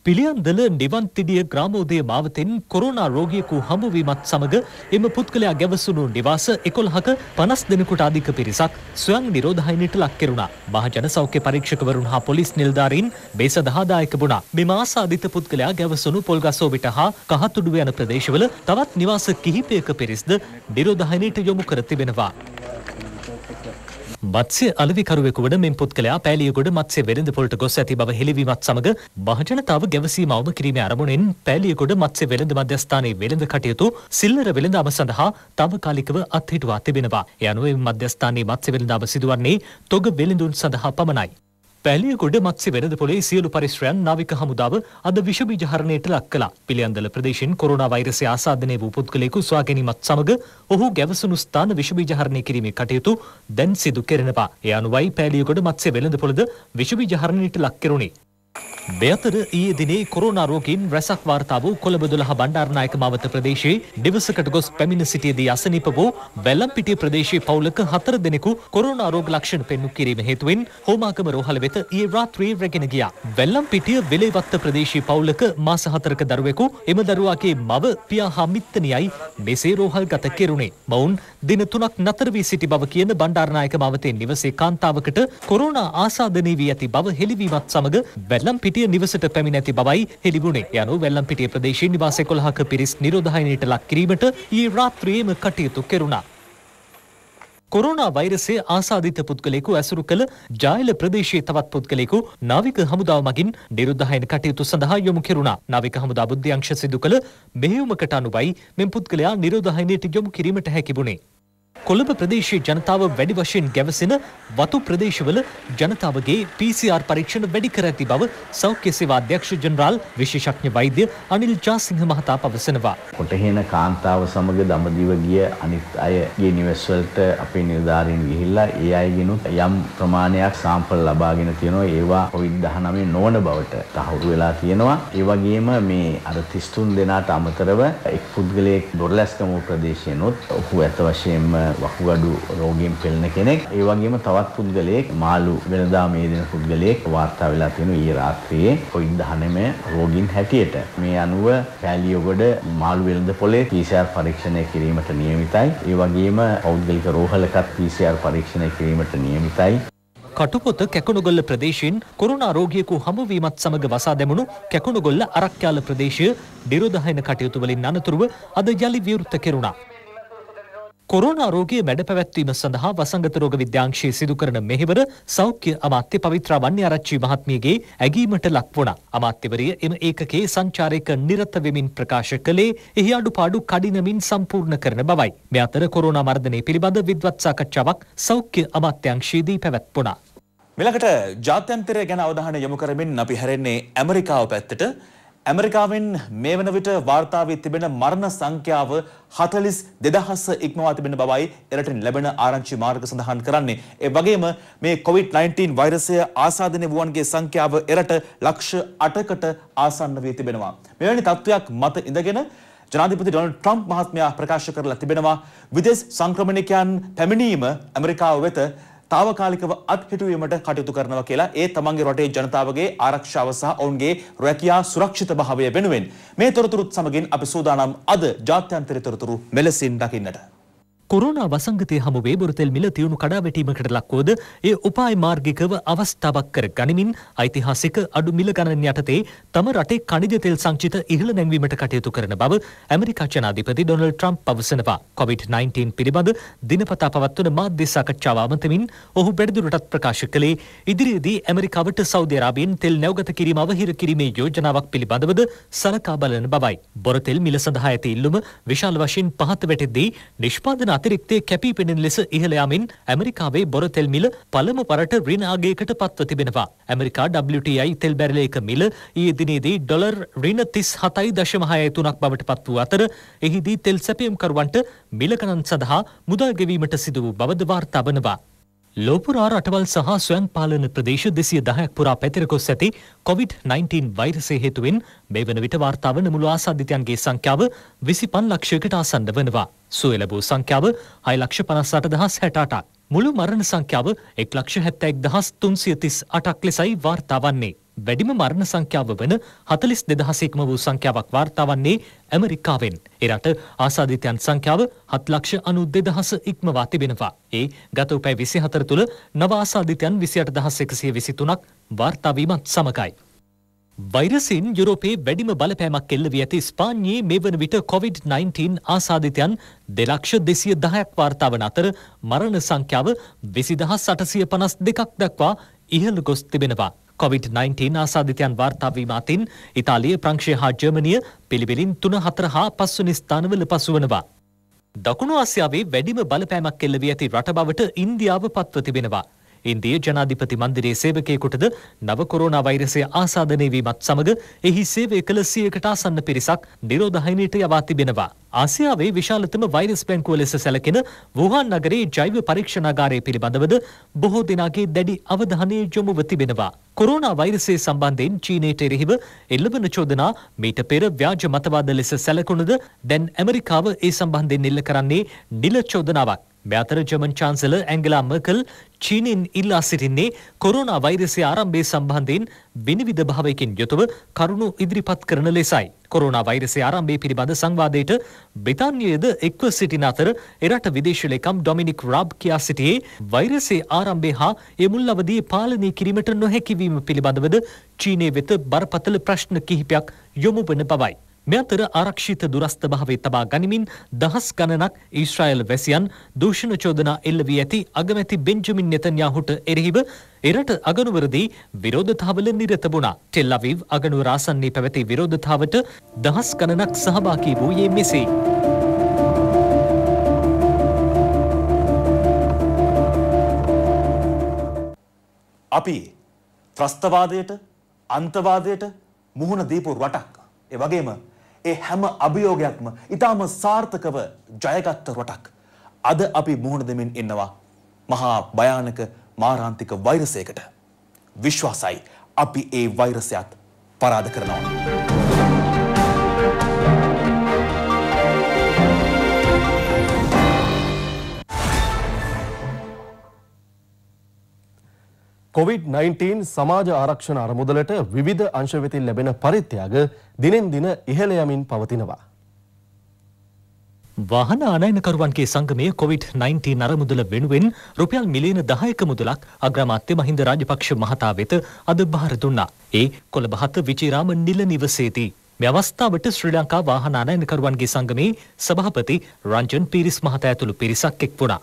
පිළියන්දල නිවන්තිඩිය ග්‍රාමෝදය මාවතෙන් කොරුණා රෝගියකු හමුවීමත් සමඟ එම පුද්ගලයා ගැවසුණු නිවාස එකොල්හක පනස් දෙනකුට අධික පිරිසක් ස්වයන් නිරෝධහයිනට ලක්කෙරුණා මහජන සෞඛ්‍ය පරීක්ෂකවරුන් හා පොලිස් නිල්ධාරීන් මේ සදහාදායක බුණා මෙම ආසාධිත පුද්ගලයා ගැවසුණු පොල්ගසෝවිට හා කහතුඩුව යන ප්‍රදේශවල තවත් නිවාස කිහිපයක පිරිස්ද නිරෝධහයිනයට යොමු කර තිබෙනවා. මත්ස්‍ය අලවිකරුවෙකු වන මෙන් පුද්ගලයා පෑලියගොඩ මත්ස්‍ය වෙළඳ පොලට ගොස් ඇති බව හෙළිවීමත් සමඟ භාජනතාව ගැවසීම අවම කිරීමේ අරමුණෙන් පෑලියගොඩ මත්ස්‍ය වෙළඳ මධ්‍යස්ථානයේ වෙළඳ කටයුතු සිල්ලර වෙළඳාම සඳහා තාවකාලිකව අත්හිටුවා තිබෙනවා. එ අනුව මධ්‍යස්ථානයේ මත්ස්‍ය වෙළඳාම සිදුවන්නේ තොග වෙළඳුන් සඳහා පමණයි. පැලියගොඩ මත්සි වෙනද පොලේ සියලු පරිශ්‍රයන් නාවික හමුදාව අද විෂබීජ හරණයට ලක් කළා. පිළියන්දල ප්‍රදේශයෙන් කොරෝනා වෛරසය ආසාදනය වූ පුද්ගලයෙකු සොයා ගැනීමත් සමග ඔහු ගැවසුණු ස්ථාන විෂබීජ හරණය කිරීමේ කටයුතු දැන් සිදු කෙරෙනවා. ඒ අනුවයි පැලියගොඩ මත්ස්‍ය වෙළඳ පොළද විෂබීජ හරණයට ලක් කෙරුණේ. මෙතර ඊයේ දිනේ කොරෝනා රෝගීන් රැසක් වාර්තා වූ කොළඹ 12 බණ්ඩාරනායක මාවත ප්‍රදේශයේ නිවසකට ගොස් පැමිණ සිටියේදී අසනීප වූ වැලම්පිටිය ප්‍රදේශයේ පවුලක හතර දෙනෙකු කොරෝනා රෝග ලක්ෂණ පෙන්වු කිරීම හේතුවෙන් හෝමාගම රෝහල වෙත ඊයේ රාත්‍රියේ රැගෙන ගියා. වැලම්පිටිය වෙලේවත්ත ප්‍රදේශයේ පවුලක මාස 4ක දරුවෙකු එම දරුවාගේ මව පියා හා මිත්තණියයි මෙසේ රෝහල්ගත කෙරුණේ. මොවුන් දින 3ක් නතර වී සිටි බව කියන බණ්ඩාරනායක මාවතේ නිවසේ කාන්තාවකට කොරෝනා ආසාදනය වී ඇති බව හෙළිවීමත් සමග වැලම්පිටිය සිටිය නිවසට පැමිණ ඇති බවයි හෙළිබුණේ. යනු වැල්ලම්පිටිය ප්‍රදේශයේ නිවාස 11ක පිරිස් නිරෝධායනයට ලක් කිරීමට ඊයේ රාත්‍රියේම කටයුතු කෙරුණා. කොරෝනා වෛරසේ ආසාධිත පුද්ගලයෙකු ඇසුරු කළ ජායල ප්‍රදේශයේ තවත් පුද්ගලයෙකු නාවික හමුදාව මගින් නිරුද්ධායන කටයුතු සඳහා යොමු කෙරුණා. නාවික හමුදා බුද්ධ්‍යංශ සිදු කළ මෙහෙයුමකට අනුවයි මෙම පුද්ගලයා නිරෝධායනයට යොමු කිරීමට හැකි වුණේ. කොළඹ ප්‍රදේශයේ ජනතාව වැඩි වශයෙන් ගැවසෙන වතු ප්‍රදේශවල ජනතාවගේ PCR පරීක්ෂණ වැඩි කර ඇති බව සෞඛ්‍ය සේවා අධ්‍යක්ෂ ජනරාල් විශේෂඥ වෛද්‍ය අනිල් ජාසිංහ මහතා පවසනවා. කොටහේන කාන්තාව සමග දඹදිව ගිය අනිත් අයගේ නිවෙස්වලට අපේ නිලධාරීන් ගිහිල්ලා ඒ අයගෙනුත් යම් ප්‍රමාණයක් සාම්පල් ලබාගෙන තියෙනවා. ඒවා COVID-19 නොවන බවට තහවුරු වෙලා තියෙනවා. ඒ වගේම මේ අර 33 දෙනාට අමතරව එක් පුද්ගලයෙක් දොරලැස්කම ප්‍රදේශයනොත් ඔහු අත වශයෙන්ම වකුගඩු රෝගයෙන් පෙළෙන කෙනෙක් ඒ වගේම තවත් පුද්ගලයෙක් මාළු වෙනදා මේ දින පුද්ගලයෙක් වාර්තා වෙලා තියෙනවා ඊයේ රාත්‍රියේ COVID-19 රෝගීන් හැටියට මේ අනුව කැලියොගොඩ මාළු වෙළඳ පොලේ PCR පරීක්ෂණය කිරීමට නියමිතයි ඒ වගේම පෞද්ගලික රෝහලකත් PCR පරීක්ෂණය කිරීමට නියමිතයි කටුපොත කැකුණුගොල්ල ප්‍රදේශයෙන් කොරුණා රෝගියෙකු හමුවීමත් සමග වසා දැමුණු කැකුණුගොල්ල අරක්්‍යාල ප්‍රදේශය නිරෝධායන කටයුතු වලින් අනතුරුව අද යළි විවෘත කෙරුණා. කොරෝනා රෝගී වැඩ පැවැත්වීම සඳහා වසංගත රෝග විද්‍යාංශයේ සිදු කරන මෙහෙවර සෞඛ්‍ය අමාත්‍ය පවිත්‍රා වන්‍යාරච්චි මහත්මියගේ ඇගීමට ලක් වුණා. අමාත්‍යවරිය එම ඒකකයේ සංචාරයක නිරත වෙමින් ප්‍රකාශ කළේ එහි අඩුපාඩු කඩිනමින් සම්පූර්ණ කරන බවයි. මේ අතර කොරෝනා මර්ධනය පිළිබඳ විද්වත් සාකච්ඡාවක් සෞඛ්‍ය අමාත්‍යාංශයේදී පැවැත්වුණා. මෙලකට ජාත්‍යන්තරය ගැන අවධානය යොමු කරමින් අපි හැරෙන්නේ ඇමරිකාව පැත්තට ඇමරිකාවෙන් මේ වන විට වාර්තා වී තිබෙන මරණ සංඛ්‍යාව 42000 ඉක්මවා තිබෙන බවයි එරටින් ලැබෙන ආරංචි මාර්ග සඳහන් කරන්නේ. ඒ වගේම මේ COVID-19 වෛරසය ආසාදනය වුවන්ගේ සංඛ්‍යාව එරට ලක්ෂ 8කට ආසන්න වී තිබෙනවා. මෙවැනි තත්ත්වයක් මත ඉඳගෙන ජනාධිපති ඩොනල්ඩ් ට්‍රම්ප් මහත්මයා ප්‍රකාශ කරලා තිබෙනවා විදේශ සංක්‍රමණිකයන් පැමිණීම ඇමරිකාව වෙත తాවකාලිකව අත්හිටුවීමට කටයුතු කරනවා කියලා ඒ තමන්ගේ රටේ ජනතාවගේ ආරක්ෂාව සහ ඔවුන්ගේ රැකියා සුරක්ෂිත භාවය වෙනුවෙන් මේ තොරතුරුත් සමගින් අපි සූදානම් අද ජාත්‍යන්තර තොරතුරු මෙලෙසින් දකින්නට. කොරුණා වසංගතය හමුවේ බොරතෙල් මිල තියුණු කඩාවැටීමකට ලක්වෝද ඒ උපාය මාර්ගිකව අවස්ථාවක් කර ගනිමින් ඓතිහාසික අඩු මිල ගණන් යටතේ තම රටේ කනිජ තෙල් සංචිත ඉහළ නැංවීමට කටයුතු කරන බව ඇමරිකා ජනාධිපති ඩොනල්ඩ් ට්‍රම්ප් පවසනවා. කොවිඩ්-19 පිළිබඳ දිනපතා පවත්වන මාධ්‍ය සාකච්ඡාව අමතමින් ඔහු වැඩිදුරටත් ප්‍රකාශ කළේ ඉදිරියේදී ඇමරිකාවට සෞදි අරාබියෙන් තෙල් නැවගත කිරීම අවහිර කිරීමේ යෝජනාවක් පිළිබඳවද සලකා බලන බවයි. බොරතෙල් මිල සඳහා ඇති ඉල්ලුම විශාල වශයෙන් පහත වැටෙද්දී නිෂ්පාදන අතිරික්තය කැපී පෙනෙන ලෙස ඉහළ යමින් ඇමරිකාවේ බොර තෙල් මිල පළමු පරට රින ආගයකට පත්ව තිබෙනවා. ඇමරිකා WTI තෙල් බැරලයක මිල ඊයේ දිනේදී ඩොලර් රින 37.63ක් බවට පත් වූ අතර එහිදී තෙල් සැපයම්කරුවන්ට මිල ගණන් සඳහා මුදල් ගෙවීමට සිදු වූ බවද වාර්තා වනවා. ලෝපුරා රටවල් සහ ස්වයන් පාලන ප්‍රදේශ දෙසිය දහයක් පුරා පැතිර ගොස් ඇති කොවිD-19 වෛරසය හේතුවෙන් මේ වන විට වාර්තාව නමුළු ආසාධිතයන්ගේ සංඛ්‍යාව විසිපන් ලක්ෂයකට ආසන්න වනවා. සුවය ලැබූ සංඛ්‍යාව හය ලක්ෂ පනස්සට දහස් හැටාටක්. මුළු මරණ සංඛ්‍යාව එක් ලක්ෂ හැත්තැක් දහස් තුන්සිය තිස් අටක් ලෙසයි වාර්තාවන්නේ. වැඩිම මරණ සංඛ්‍යාව වන හතලිස් දෙදහසෙක්ම වූ සංඛ්‍යාවක් වාර්තාවන්නේ ඇමරිකාවෙන්. එරට ආසාධිතයන් සංඛ්‍යාව හත්ලක්ෂ අනු දෙදහස ඉක්මවා තිබෙනවා. ඒ ගත උපැ විසි හතර තුළ නව ආසාධිතයන් විසියට දහස් එකසිය විසි තුනක් වාර්තාවීමත් සමකයි. වෛරසින් යුරෝපේ වැඩිම බලපෑමක් එල්ලවී ඇති ස්පාන්යේ මේ වන විට COොVID-19 ආසාධිතයන් දෙලක්ෂ දෙසිය දහයක් වාර්තාවන අතර මරණ සංඛ්‍යාව විසිදහස් සටසිය පනස් දෙකක් දක්වා ඉහළ ගොස් තිබෙනවා. කොවිD-19 ආසාධිතයන් වාර්තාවීම අතින් ඉතාලිය ප්‍රංශය හා ජර්මනිය පිළිබිලින් තුන හතර හා පස්වනි ස්ථානවල පසුවනවා. දකුණු ආසියාවේ වැඩිම බලපෑමක් එල්ලවී ඇති රට බවට ඉන්දියාව පත්ව තිබෙනවා. ඉන්දිය ජනාධිපති මන්දිරේ සේවකයෙකුටද නව කොරෝනා වෛරසය ආසාදනය වීමත් සමග එහි සේවය කළ සියකට ආසන්න පිරිසක් නිරෝධහයිනයට යවා තිබෙනවා. ආසියාවේ විශාලතම වෛරස් බැංකුව ලෙස සැලකෙන වූහන් නගරේ ජෛව පරීක්ෂණාගාරය පිළිබඳවද බොහෝ දෙනාගේ දැඩි අවධානය යොමුව තිබෙනවා. කොරෝනා වෛරසය සම්බන්ධයෙන් චීනයට එරෙහිව එල්ලවන චෝදනා මීට පෙර ව්‍යාජ මතවාද ලෙස සැලකුණද දැන් ඇමරිකාව ඒ සම්බන්ධයෙන් එල්ල කරන්නේ නිල චෝදනාවක්. මෙතර ජර්මන් චාන්සලර් ඇංගලා මර්කල් චීනෙන් ඉල්ලා සිටින්නේ කොරෝනා වෛරසය ආරම්භය සම්බන්ධයෙන් විනිවිද භාවයකින් යුතුව කරුණු ඉදිරිපත් කරන ලෙසයි. කොරෝනා වෛරසය ආරම්භය පිළිබඳ සංවාදයට බ්‍රිතාන්‍යයේද එක්ව සිටින අතර එරට විදේශ ලේකම් ඩොමිනික් රාබ් කියා සිටියේ වෛරසයේ ආරම්භය හා ඒ මුල් අවධියේ පාලනය කිරීමට නොහැකි වීම පිළිබඳවද චීනය වෙත බරපතල ප්‍රශ්න කිහිපයක් යොමු වන බවයි. මේ අතර ආරක්ෂිත දුරස්ථ භාවයේ තබා ගනිමින් දහස් ගණනක් ඊශ්‍රායෙල් වැසියන් දූෂණ චෝදනා එල්ල වී ඇති අගමැති බෙන්ජමින් නෙතන්යාහුට එරෙහිව එරට අගනුවරදී විරෝධතාවල නිරත වුණා. ටෙල් අවීව් අගනුවර ආසන්නයේ පැවති විරෝධතාවට දහස් ගණනක් සහභාගී වූයේ මෙසේ. අපි ත්‍රස්තවාදයට අන්තවාදයට මුහුණ දීපු රටක්. ඒ වගේම ඒ හැම අභියෝගයක්ම ඉතාම සාර්ථකව ජයගත්ත රටක්. අද අපි මුහුණ දෙමින් ඉන්නවා මහා භයානක මාරාන්තික වෛරසයකට. විශ්වාසයි අපි ඒ වෛරසයත් පරාද කරනවා. කොවිD-19 සමාජ ආරක්ෂණ අරමුදලට විවිධ අංශ වෙතින් ලැබෙන පරිත්‍යාග දිනෙන් දින ඉහළ යමින් පවතිනවා. වාහන ආනයනකරුවන්ගේ සංගමය කොවිD-19 අරමුදල වෙනුවෙන් රුපියල් මිලියන 10ක මුදලක් අග්‍රාමාත්‍ය මහින්ද රාජපක්ෂ මහතා වෙත අද බාර දුන්නා. ඒ කොළඹ හත විජේරාම නිල නිවසේදී මේ අවස්ථාවට ශ්‍රී ලංකා වාහන ආනයනකරුවන්ගේ සංගමේ සභාපති රංජන් පීරිස් මහතා ඇතුළු පිරිසක් එක් වුණා.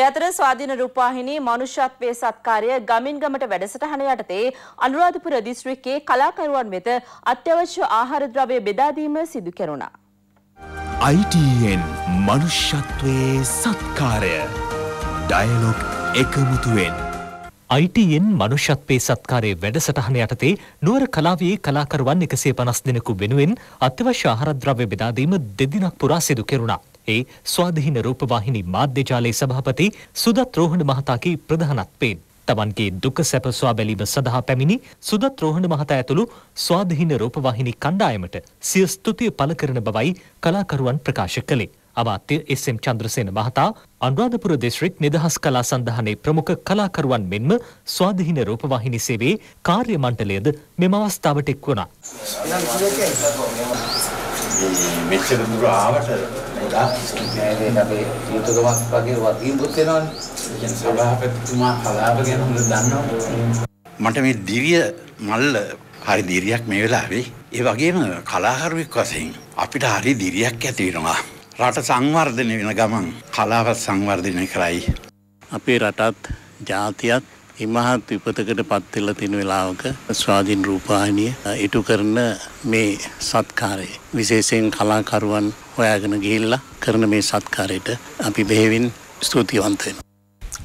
මේ අතර ස්වාධීන රූපවාහිනී මනුෂ්‍යත්වයේ සත්කාරය ගමින් ගමට වැඩසටහන යටතේ අනුරාධපුර දිස්ත්‍රික්කයේ කලාකරුවන් වෙත අත්‍යවශ්‍ය ආහාර ද්‍රව්‍ය බෙදා දීම සිදු කෙරුණා. ITN මනුෂ්‍යත්වයේ සත්කාරය ඩයලොග් එකමුතුවෙන් ITN මනුෂ්‍යත්වයේ සත්කාරයේ වැඩසටහන යටතේ නුවර කලාවේ කලාකරුවන් 150 දෙනෙකු වෙනුවෙන් අත්‍යවශ්‍ය ආහාර ද්‍රව්‍ය බෙදා දීම දෙදිනක් පුරා සිදු කෙරුණා. රටේ ස්වාධීන රූපවාහිනි මාධ්‍යජාලයේ සභාපති සුදත් රෝහණ මහතාගේ ප්‍රධානත්වයෙන් තමන්ගේ දුක සැපස්වා බැලීම සඳහා පැමිණි සුදත් රෝහණ මහතා ඇතුළු ස්වාධීන රූපවාහිනි කණ්ඩායමට සිය ස්තුතිය පළ කරන බවයි කලාකරුවන් ප්‍රකාශ කළේ. අමාත්‍ය එස්.එම්. චන්ද්‍රසේන මහතා අනුරාධපුර දිස්ත්‍රික් නිදහස් කලා සඳහනේ ප්‍රමුඛ කලාකරුවන් මෙන්ම ස්වාධීන රූපවාහිනි සේවයේ කාර්ය මණ්ඩලයද මෙම අවස්ථාවට එක් වුණා. මෙච්චර දුර ආවට ගොඩාක් මේ අපේ යුතුයකමක් වගේ වගකීමුත් වෙනවනේ. ඒ සභාපතිතුමා කලාප ගැන හොඳ දන්නවා. මට මේ දිව්‍ය මල්ල හරි දිරියක් මේ වෙලාවේ. ඒ වගේම කලාකරුවෙක් වශයෙන් අපිට හරි දිරියක් ඇති වෙනවා. රට සංවර්ධනය වෙන ගමන් කලාවත් සංවර්ධනය කරයි. අපේ රටත් ජාතියත් ඉමහත් විපතකට පත්වෙලා තින වෙලාවක ස්වාධීන් රූපාහිනිය ඉටු කරන මේ සත්කාරය. විශේෂයෙන් කලාකරුවන් හොයාගෙන ගිහිල්ලා කරන මේ සත්කාරයට අපි බෙහෙවින් ස්තුතිවන්තයෙන.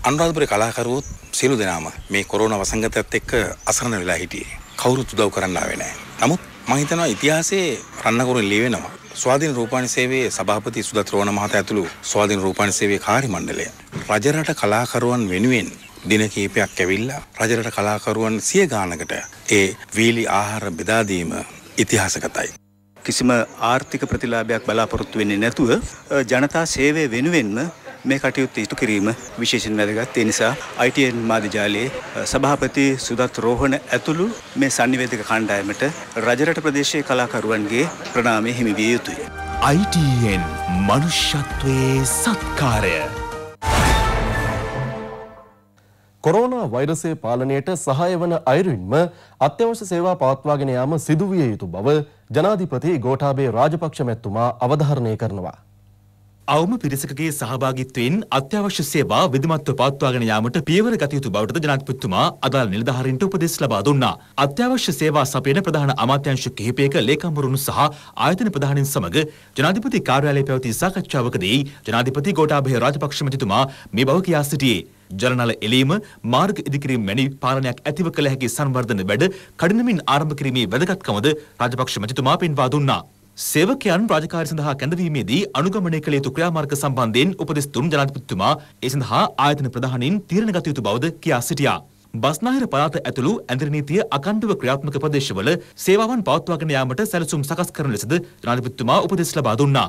අනුරාධපුර කලාකරුවොත් සියලු දෙනාම මේ කොරෝන වසංගතයත් එක්ක අසරණ වෙලා හිටියේ. කවුරුත් උදව් කරන්න ආවේ නැහැ. නමුත් මම හිතනවා ඉතිහාසයේ රන්නකරුන් ලියවෙනවා. ස්වාධීන රූපාණ සේවයේ සභාපති සුදත් රෝණ මහතා ඇතුළු ස්වාධීන රූපාණ සේවයේ කාර්ය මණ්ඩලය රජරට කලාකරුවන් වෙනුවෙන් දින කීපයක් ඇවිල්ලා රජරට කලාකරුවන් සිය ගානකට ඒ වීලි ආහාර බෙදාදීම ඉතිහාසගතයි. කිසිම ආර්ථික ප්‍රතිලාභයක් බලාපොරොත්තු වෙන්නේ නැතුව ජනතා සේවය වෙනුවෙන්ම මේ කටයුත්ත ඉටු කිරීම විශේෂෙන් වැදගත් ඒ නිසා ITN මාධ්‍යාලයේ සභාපති සුදත් රෝහණ ඇතුළු මේ sannivedaka කණ්ඩායමට රජරට ප්‍රදේශයේ කලාකරුවන්ගේ ප්‍රණාමය හිමි විය යුතුයි. ITN මනුෂ්‍යත්වයේ සත්කාරය කොරෝනා වෛරසය පාලනයට සහාය වන අයුරින්ම අත්‍යවශ්‍ය සේවා පවත්වාගෙන යාම සිදුවිය යුතු බව ජනාධිපති ගෝඨාභය රාජපක්ෂ මැතිතුමා අවධාරණය කරනවා. අවම පිරිසකගේ සහභාගිත්වයෙන් අත්‍යවශ්‍ය සේවා විධිමත්ව පවත්වාගෙන යාමට පියවර ගත යුතු බවට ජනාධිපතිතුමා අදාළ නිලධාරීන්ට උපදෙස් ලබා දුන්නා. අත්‍යවශ්‍ය සේවා සපයන ප්‍රධාන අමාත්‍යාංශ කිහිපයක ලේකම්වරුන් සහ ආයතන ප්‍රධානින් සමග ජනාධිපති කාර්යාලයේ පැවති සාකච්ඡාවකදී ජනාධිපති ගෝඨාභය රාජපක්ෂ මැතිතුමා මේ බව කියා සිටියේ. ජනනල එලීම මාර්ග ඉදිකිරීම වැනි පාලනයක් ඇතිව කළ හැකි සංවර්ධන වැඩ කඩිනමින් ආරම්භ කිරීමේ වැදගත්කමද රාජපක්ෂ මැතිතුමා පෙන්වා දුන්නා. සේවකයන් රාජකාරි සඳහා කැඳවීමේදී අනුගමනය කළ යුතු ක්‍රියාමාර්ග සම්බන්ධයෙන් උපදෙස් දුන් ජනාධිපතිතුමා ඒ සඳහා ආයතන ප්‍රධානීන් තීරණ ගත යුතු බවද කියා සිටියා. බස්නාහිර පළාත ඇතුළු ඇඳිරි නීතිය අඛණ්ඩව ක්‍රියාත්මක ප්‍රදේශවල සේවාවන් පවත්වාගෙන යාමට සැලසුම් සකස් කරන ලෙසද ජනාධිපතිතුමා උපදෙස් ලබා දුන්නා.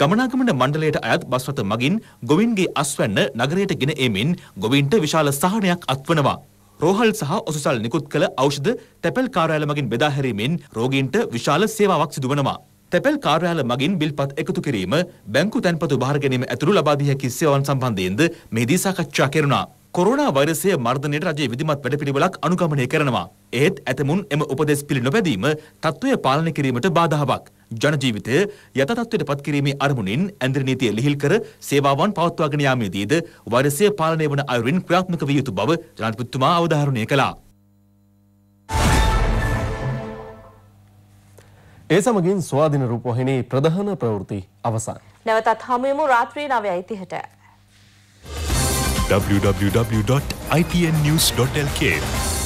ගමනාගමන මණ්ඩලයට අයත් බස් රථ මගින් ගොවින්ගේ අස්වැන්න නගරයට ගෙන එමින් ගොවින්ට විශාල සහනයක් අත්වනවා. රෝහල් සහ ඔසුසල් නිකුත් කළ ඖෂධ තැපැල් කාර්යාල මගින් බෙදා හැරීමෙන් රෝගීන්ට විශාල සේවාවක් සිදුවනවා. තැපැල් කාර්යාල මගින් බිල්පත් එකතු කිරීම බැංකු තැන්පතු භාර ගැනීම ඇතුළු ලබාදිය හැකි සේවාවන් සම්බන්ධයෙන්ද මෙහිදී සාකච්ඡා කෙරුණා. කොරෝනා වෛරසය මර්ධනයට රජයේ විධිමත් වැඩපිළිවෙලක් අනුගමනය කරනවා. එහෙත් ඇතමුන් එම උපදෙස් පිළි නොපැදීම තත්ත්වය පාලනය කිරීමට බාධාවක්. ජනජීවිතය යථතත්වයට පත්කිරීමේ අරමුණින් ඇන්ද්‍ර නීතිය ලිහිල් කර සේවාවන් පවත්වාගෙන යාමේදීද වෛරසය පාලනය වන අයුරින් ක්‍රියාත්මක විය යුතු බව ජනාධිපතිතුමා අවධාරණය කළා. ඒ සමගින් ස්වාධින රූපවාහිනී ප්‍රධාන ප්‍රවෘත්ති අවසන්. නැවතත් හමු වෙමු රාත්‍රී 9:30ට. www.ipnnews.lk